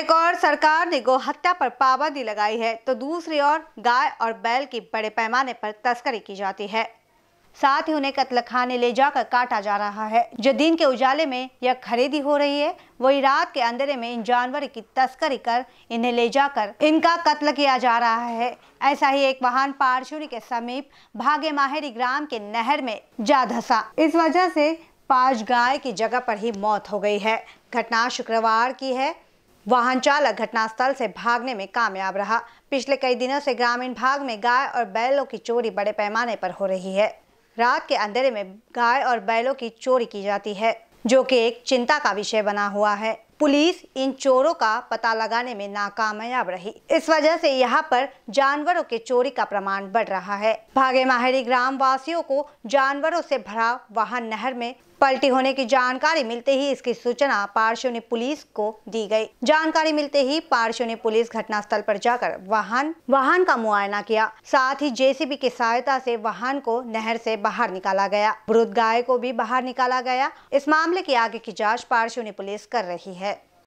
एक और सरकार ने गोहत्या पर पाबंदी लगाई है तो दूसरी ओर गाय और बैल की बड़े पैमाने पर तस्करी की जाती है साथ ही उन्हें खाने ले जाकर काटा जा रहा है जो दिन के उजाले में यह खरीदी हो रही है वही रात के अंधेरे में इन जानवर की तस्करी कर इन्हें ले जाकर इनका कत्ल किया जा रहा है ऐसा ही एक वाहन पारचूरी के समीप भागे माहेरी ग्राम के नहर में जा धसा इस वजह से पांच गाय की जगह पर ही मौत हो गई है घटना शुक्रवार की है वाहन चालक घटनास्थल से भागने में कामयाब रहा पिछले कई दिनों से ग्रामीण भाग में गाय और बैलों की चोरी बड़े पैमाने पर हो रही है रात के अंधेरे में गाय और बैलों की चोरी की जाती है जो कि एक चिंता का विषय बना हुआ है पुलिस इन चोरों का पता लगाने में नाकामयाब रही इस वजह से यहाँ पर जानवरों के चोरी का प्रमाण बढ़ रहा है भागे माहरी ग्राम वासियों को जानवरों से भरा वाहन नहर में पलटी होने की जानकारी मिलते ही इसकी सूचना पार्श्व ने पुलिस को दी गई जानकारी मिलते ही पार्शो ने पुलिस घटनास्थल पर जाकर वाहन वाहन का मुआयना किया साथ ही जेसीबी की सहायता से वाहन को नहर से बाहर निकाला गया मृत गाय को भी बाहर निकाला गया इस मामले की आगे की जाँच पार्श्व ने पुलिस कर रही है